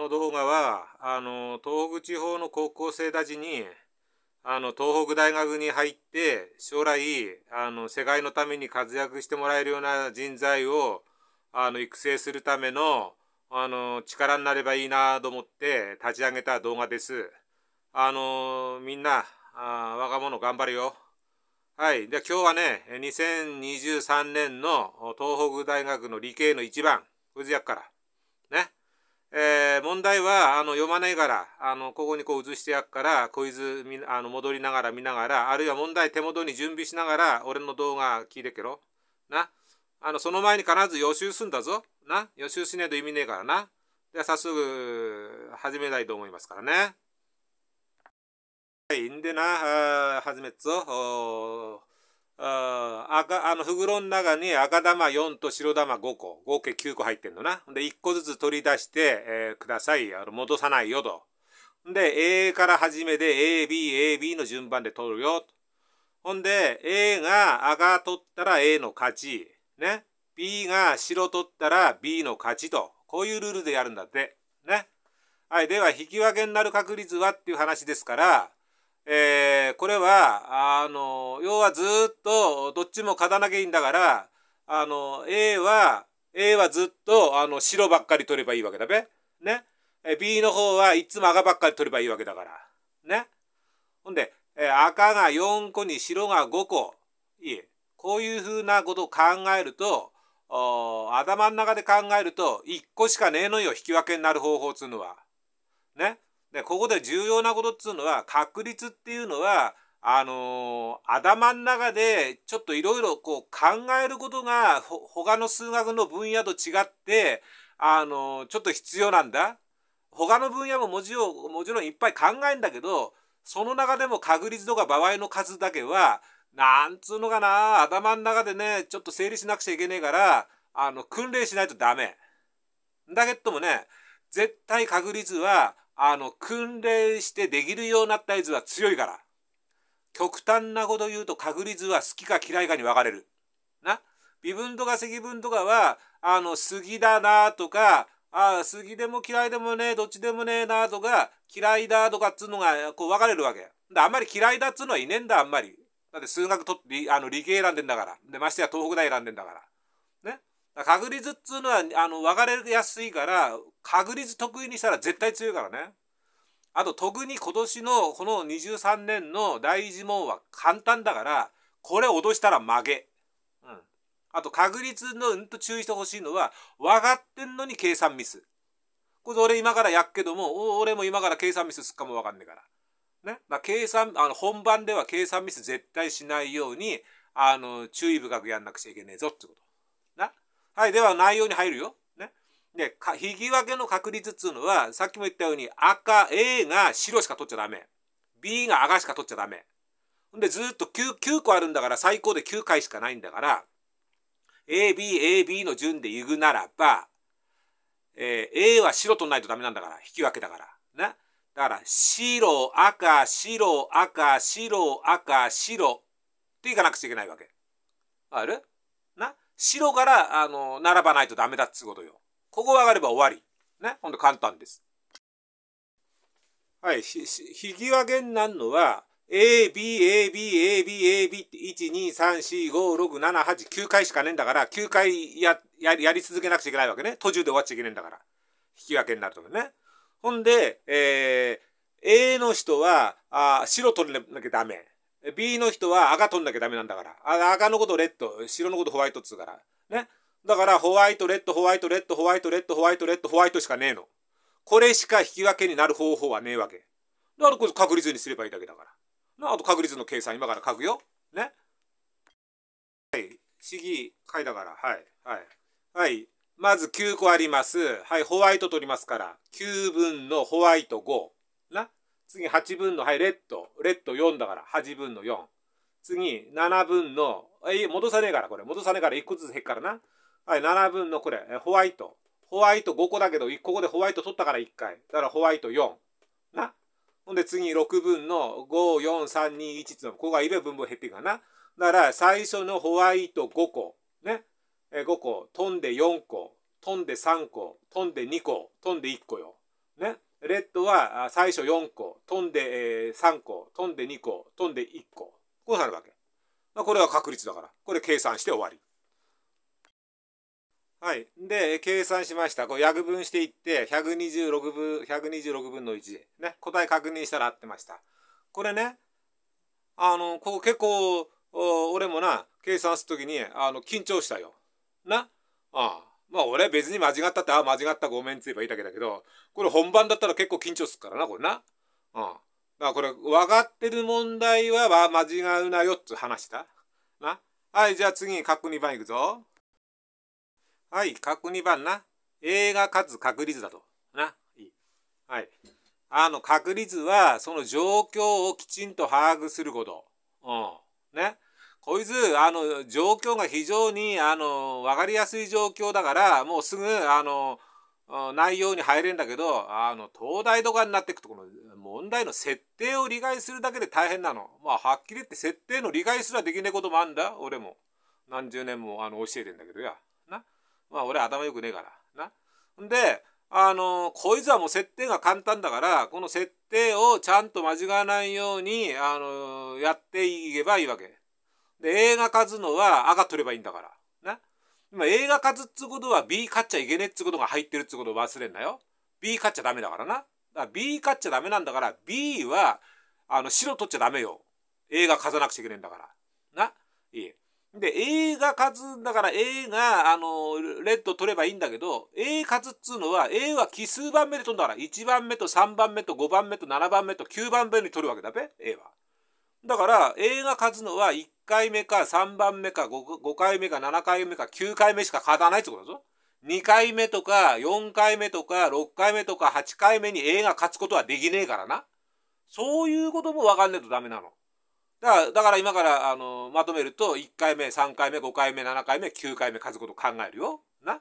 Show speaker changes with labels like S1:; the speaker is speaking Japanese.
S1: この動画は、あの、東北地方の高校生たちに、あの、東北大学に入って、将来、あの、世界のために活躍してもらえるような人材を、あの、育成するための、あの、力になればいいなと思って立ち上げた動画です。あの、みんな、あ若者頑張るよ。はい。で、今日はね、2023年の東北大学の理系の一番、藤治役から、ね。えー、問題は、あの、読まないから、あの、ここにこう移してやっから、クイズ、あの、戻りながら見ながら、あるいは問題手元に準備しながら、俺の動画聞いてけろ。な。あの、その前に必ず予習すんだぞ。な。予習しねえと意味ねえからな。では、早速、始めたいと思いますからね。はい、んでな、始めっぞ。赤、あの、袋の中に赤玉4と白玉5個、合計9個入ってんのな。で、1個ずつ取り出して、えー、ください。あの、戻さないよと。で、A から始めで A、B、A、B の順番で取るよ。ほんで、A が赤取ったら A の勝ち。ね。B が白取ったら B の勝ちと。こういうルールでやるんだって。ね。はい。では、引き分けになる確率はっていう話ですから、えー、これは、あの、要はずっとどっちも勝たなきゃいいんだから、あの、A は、A はずっと、あの、白ばっかり取ればいいわけだべ。ね。B の方はいつも赤ばっかり取ればいいわけだから。ね。ほんで、えー、赤が4個に白が5個。いい。こういうふうなことを考えると、頭の中で考えると、1個しかねえのよ、引き分けになる方法つうのは。ね。で、ここで重要なことっつうのは、確率っていうのは、あのー、頭の中でちょっといろいろこう考えることが、ほ他の数学の分野と違って、あのー、ちょっと必要なんだ。他の分野ももちろん、もちろんいっぱい考えんだけど、その中でも確率とか場合の数だけは、なんつうのかな、頭の中でね、ちょっと整理しなくちゃいけねえから、あの、訓練しないとダメ。だけどもね、絶対確率は、あの、訓練してできるようになったやつは強いから。極端なこと言うと、確率は好きか嫌いかに分かれる。な。微分とか積分とかは、あの、好きだなとか、ああ、好きでも嫌いでもねえ、どっちでもねえなとか、嫌いだとかっつうのが、こう分かれるわけ。だあんまり嫌いだっつうのはいねえんだ、あんまり。だって数学とって、あの、理系選んでんだから。で、ましてや東北大選んでんだから。確率っつうのはあの分かれやすいから確率得意にしたら絶対強いからね。あと特に今年のこの23年の第一問は簡単だからこれ落としたら負け。うん。あと確率のうんと注意してほしいのは分かってんのに計算ミス。これ俺今からやっけども俺も今から計算ミスすっかも分かんねえから。ね、あ、計算あの本番では計算ミス絶対しないようにあの注意深くやんなくちゃいけねえぞってこと。なはい、では内容に入るよ。ね。で、引き分けの確率っていうのは、さっきも言ったように赤、A が白しか取っちゃダメ。B が赤しか取っちゃダメ。で、ずっと 9, 9個あるんだから、最高で9回しかないんだから、A、B、A、B の順で行くならば、えー、A は白取んないとダメなんだから、引き分けだから。ね。だから、白、赤、白、赤、白、赤、白っていかなくちゃいけないわけ。ある白から、あの、並ばないとダメだっつうことよ。ここが上がれば終わり。ね。ほんと簡単です。はい。ひ、ひぎ分けになるのは、A, B, A, B, A, B, A, B って、1、2、3、4、5、6、7、8、9回しかねえんだから、9回や、ややり続けなくちゃいけないわけね。途中で終わっちゃいけねえんだから。引き分けになるとね。ほんで、えー、A の人は、あ白取らなきゃダメ。B の人は赤取んなきゃダメなんだから。赤のことレッド、白のことホワイトっつうから。ね。だからホワイト、レッド、ホワイト、レッド、ホワイト、レッド、ホワイト、レッド、ホワイトしかねえの。これしか引き分けになる方法はねえわけ。だからこれ確率にすればいいだけだから。なあと確率の計算今から書くよ。ね。はい。次、書いたから。はい。はい。はい。まず9個あります。はい。ホワイト取りますから。9分のホワイト5。次8分の、はい、レッド。レッド4だから、8分の4。次、7分の、え、戻さねえから、これ。戻さねえから、1個ずつ減っからな。はい、7分のこれ、ホワイト。ホワイト5個だけど、ここでホワイト取ったから1回。だからホワイト4。な。ほんで次6分の5、4、3、2、1つの、ここが11分分減っていくかな。だから最初のホワイト5個。ね。5個。飛んで4個。飛んで3個。飛んで2個。飛んで1個よ。ね。レッドは最初4個、飛んで3個、飛んで2個、飛んで1個。こうなるわけ。まあ、これは確率だから。これ計算して終わり。はい。で、計算しました。こう、約分していって、126分、126分の1。ね。答え確認したら合ってました。これね、あの、こう結構、俺もな、計算するときに、あの、緊張したよ。なああ。まあ俺は別に間違ったってああ間違ったごめんつ言えばいいだけだけどこれ本番だったら結構緊張するからなこれな。うん。だからこれ分かってる問題は間違うなよって話だ。な。はいじゃあ次角2番いくぞ。はい角2番な。映画かつ確率だと。な。いい。はい。あの確率はその状況をきちんと把握すること。うん。ね。こいつ、あの、状況が非常に、あの、わかりやすい状況だから、もうすぐ、あの、内容に入れんだけど、あの、東大とかになっていくと、この問題の設定を理解するだけで大変なの。まあ、はっきり言って設定の理解すらできねえこともあんだ、俺も。何十年も、あの、教えてんだけどや。な。まあ、俺頭良くねえから。な。んで、あの、こいつはもう設定が簡単だから、この設定をちゃんと間違わないように、あの、やっていけばいいわけ。で、映画数のは、赤取ればいいんだから。な。今、映画数っつうことは B 勝っちゃいけねえっつうことが入ってるっつうことを忘れんなよ。B 勝っちゃダメだからな。だから B 勝っちゃダメなんだから、B は、あの、白取っちゃダメよ。映画数なくちゃいけねえんだから。な。いい。で、A が数だから A が、あの、レッド取ればいいんだけど、A 数っつうのは、A は奇数番目で取るんだから、1番目と3番目と5番目と7番目と9番目に取るわけだべ、A は。だから、A が数のは回目か3番目か 5, 5回目か7回目か9回目しか勝たないってことだぞ。2回目とか4回目とか6回目とか8回目に A が勝つことはできねえからな。そういうことも分かんねえとダメなの。だからだから今からあのまとめると1回目3回目5回目7回目9回目勝つこと考えるよ。な。